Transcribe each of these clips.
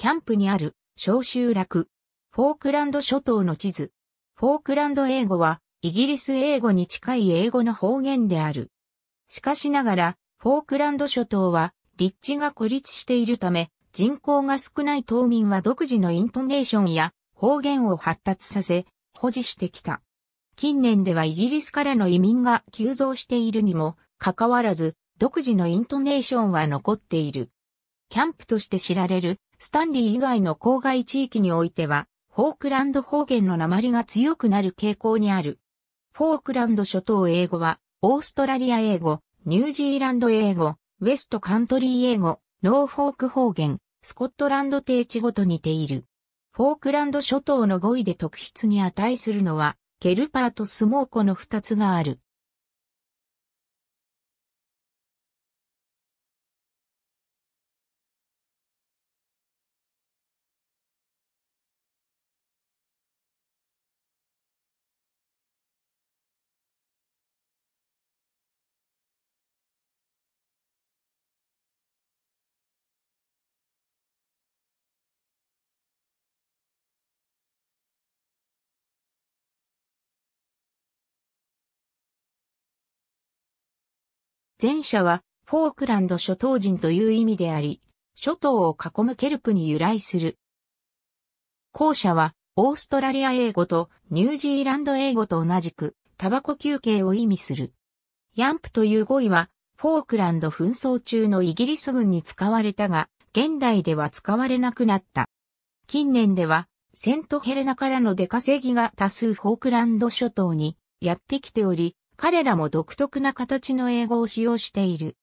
キャンプにある小集落、フォークランド諸島の地図。フォークランド英語はイギリス英語に近い英語の方言である。しかしながら、フォークランド諸島は立地が孤立しているため、人口が少ない島民は独自のイントネーションや方言を発達させ、保持してきた。近年ではイギリスからの移民が急増しているにもかかわらず、独自のイントネーションは残っている。キャンプとして知られるスタンリー以外の郊外地域においては、フォークランド方言の鉛が強くなる傾向にある。フォークランド諸島英語は、オーストラリア英語、ニュージーランド英語、ウェストカントリー英語、ノーフォーク方言、スコットランド定地語と似ている。フォークランド諸島の語彙で特筆に値するのは、ケルパーとスモーコの二つがある。前者はフォークランド諸島人という意味であり、諸島を囲むケルプに由来する。後者はオーストラリア英語とニュージーランド英語と同じくタバコ休憩を意味する。ヤンプという語彙はフォークランド紛争中のイギリス軍に使われたが、現代では使われなくなった。近年では、セントヘレナからの出稼ぎが多数フォークランド諸島にやってきており、彼らも独特な形の英語を使用している。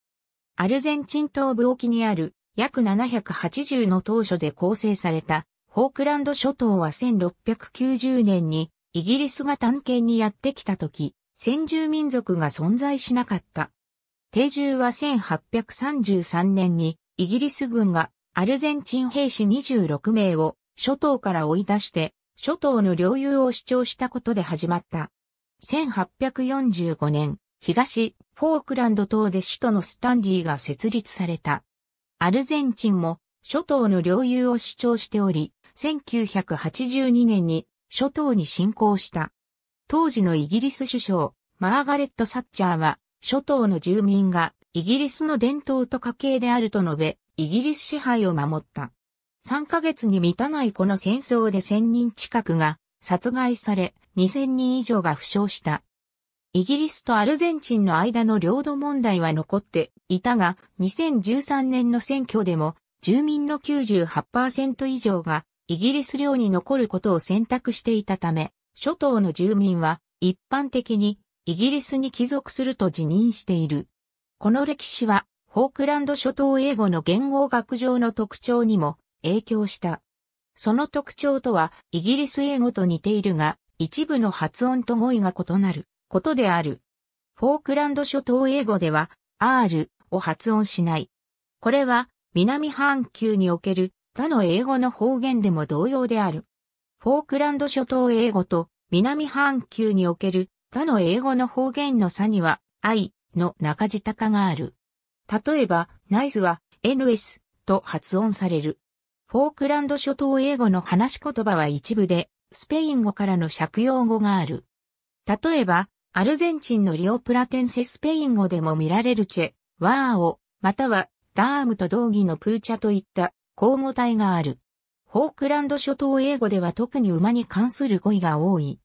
アルゼンチン東部沖にある約780の当初で構成されたフォークランド諸島は1690年にイギリスが探検にやってきた時、先住民族が存在しなかった。定住は1833年にイギリス軍がアルゼンチン兵士26名を諸島から追い出して諸島の領有を主張したことで始まった。1845年、東フォークランド島で首都のスタンリーが設立された。アルゼンチンも諸島の領有を主張しており、1982年に諸島に侵攻した。当時のイギリス首相、マーガレット・サッチャーは、諸島の住民がイギリスの伝統と家系であると述べ、イギリス支配を守った。3ヶ月に満たないこの戦争で1000人近くが殺害され、2000人以上が負傷した。イギリスとアルゼンチンの間の領土問題は残っていたが、2013年の選挙でも、住民の98%以上がイギリス領に残ることを選択していたため、諸島の住民は一般的にイギリスに帰属すると辞任している。この歴史は、フォークランド諸島英語の言語学上の特徴にも影響した。その特徴とは、イギリス英語と似ているが、一部の発音と語彙が異なることである。フォークランド諸島英語では R を発音しない。これは南半球における他の英語の方言でも同様である。フォークランド諸島英語と南半球における他の英語の方言の差には I の中字高がある。例えば、ナイスは NS と発音される。フォークランド諸島英語の話し言葉は一部でスペイン語からの借用語がある。例えば、アルゼンチンのリオプラテンセスペイン語でも見られるチェ、ワーオ、またはダームと同義のプーチャといった交互体がある。フォークランド諸島英語では特に馬に関する語彙が多い。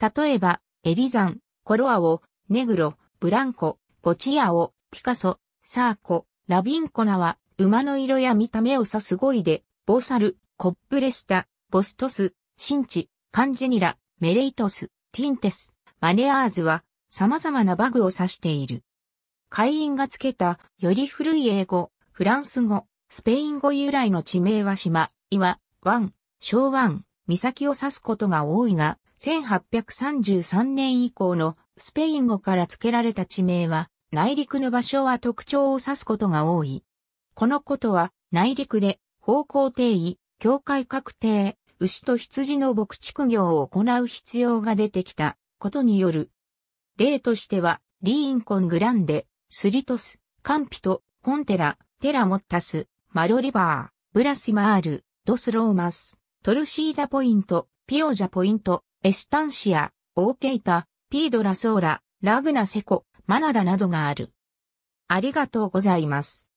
例えば、エリザン、コロアオ、ネグロ、ブランコ、ゴチアオ、ピカソ、サーコ、ラビンコナは、馬の色や見た目を指す語彙で、ボサル、コップレスタ、ボストス、シンチ、カンジェニラ、メレイトス、ティンテス、マネアーズは様々なバグを指している。会員が付けたより古い英語、フランス語、スペイン語由来の地名は島、岩、湾、小湾、岬を指すことが多いが、1833年以降のスペイン語から付けられた地名は、内陸の場所は特徴を指すことが多い。このことは、内陸で方向定位、境界確定、牛と羊の牧畜業を行う必要が出てきたことによる。例としては、リーンコングランデ、スリトス、カンピト、コンテラ、テラモッタス、マロリバー、ブラシマール、ドスローマス、トルシーダポイント、ピオジャポイント、エスタンシア、オーケイタ、ピードラソーラ、ラグナセコ、マナダなどがある。ありがとうございます。